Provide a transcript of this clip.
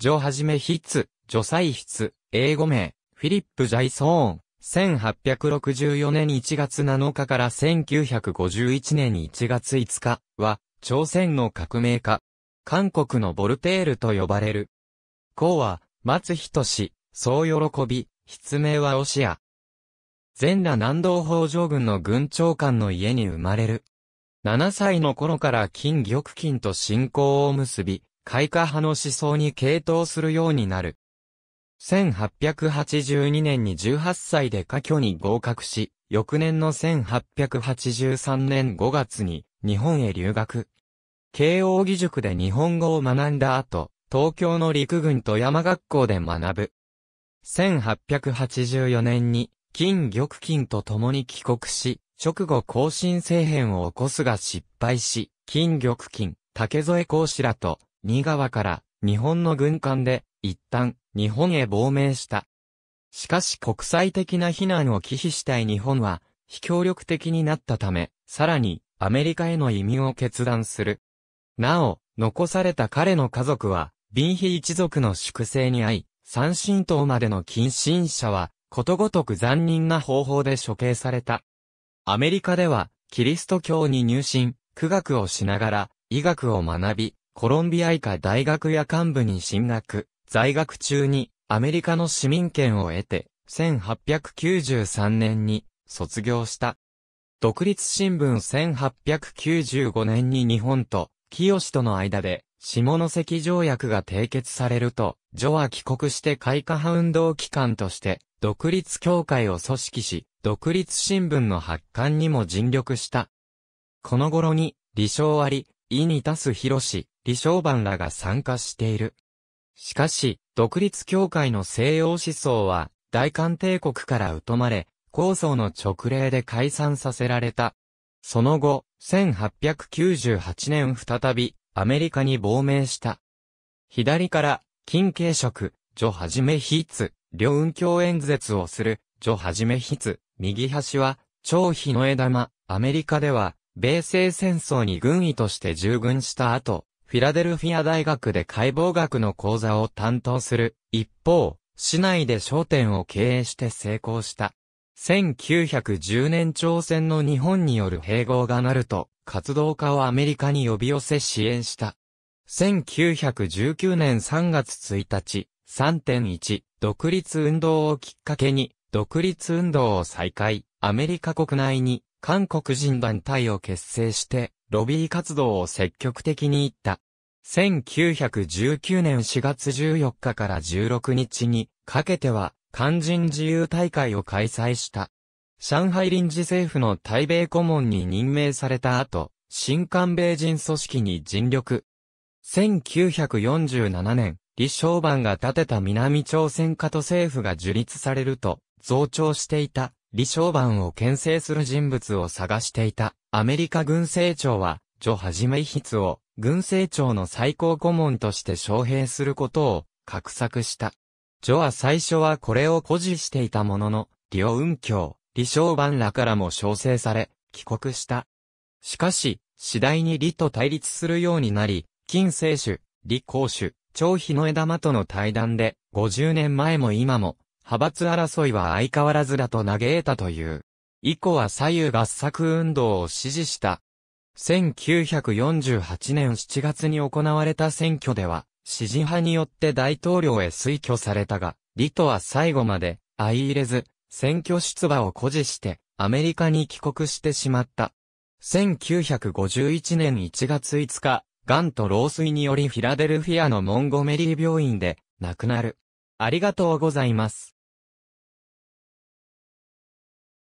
ジョはじめヒッツ、ジョサイヒツ、英語名、フィリップ・ジャイソーン、1864年1月7日から1951年1月5日は、朝鮮の革命家、韓国のボルテールと呼ばれる。孔は、松人氏、そう喜び、筆名はオシア。全羅南道北条軍の軍長官の家に生まれる。7歳の頃から金玉金と信仰を結び、開花派の思想に傾倒するようになる。1882年に18歳で科挙に合格し、翌年の1883年5月に日本へ留学。慶応義塾で日本語を学んだ後、東京の陸軍と山学校で学ぶ。1884年に金玉金と共に帰国し、直後更新政変を起こすが失敗し、金玉金、竹添講師らと新川から日本の軍艦で一旦日本へ亡命した。しかし国際的な非難を忌避したい日本は非協力的になったため、さらにアメリカへの移民を決断する。なお、残された彼の家族は、貧ヒ一族の粛清に遭い、三神党までの近親者は、ことごとく残忍な方法で処刑された。アメリカでは、キリスト教に入信、苦学をしながら、医学を学び、コロンビア医科大学や幹部に進学、在学中にアメリカの市民権を得て、1893年に卒業した。独立新聞1895年に日本と清との間で下関条約が締結されると、女は帰国して開花派運動機関として独立協会を組織し、独立新聞の発刊にも尽力した。この頃に、理性あり、意に足す広し、李承晩らが参加している。しかし、独立協会の西洋思想は、大韓帝国から疎まれ、構想の直令で解散させられた。その後、1898年再び、アメリカに亡命した。左から、金継職、女はじめ筆、両運教演説をする、女はじめ筆、右端は、張日の枝間、アメリカでは、米西戦争に軍医として従軍した後、フィラデルフィア大学で解剖学の講座を担当する。一方、市内で商店を経営して成功した。1910年朝鮮の日本による併合がなると、活動家をアメリカに呼び寄せ支援した。1919年3月1日、3.1、独立運動をきっかけに、独立運動を再開、アメリカ国内に、韓国人団体を結成して、ロビー活動を積極的に行った。1919年4月14日から16日にかけては肝心自由大会を開催した。上海臨時政府の台米顧問に任命された後、新韓米人組織に尽力。1947年、李承晩が建てた南朝鮮下と政府が樹立されると、増長していた李承晩を牽制する人物を探していたアメリカ軍政庁は、ジョはじめ筆を軍政庁の最高顧問として招聘することを画策した。ジョは最初はこれを誇示していたものの、両雲教、李承晩らからも招請され、帰国した。しかし、次第に李と対立するようになり、金聖主、李公主、張日の枝間との対談で、50年前も今も、派閥争いは相変わらずだと嘆いたという。以降は左右合作運動を支持した。1948年7月に行われた選挙では、支持派によって大統領へ推挙されたが、リトは最後まで、相入れず、選挙出馬を誇示して、アメリカに帰国してしまった。1951年1月5日、ガンと老衰によりフィラデルフィアのモンゴメリー病院で亡くなる。ありがとうございます。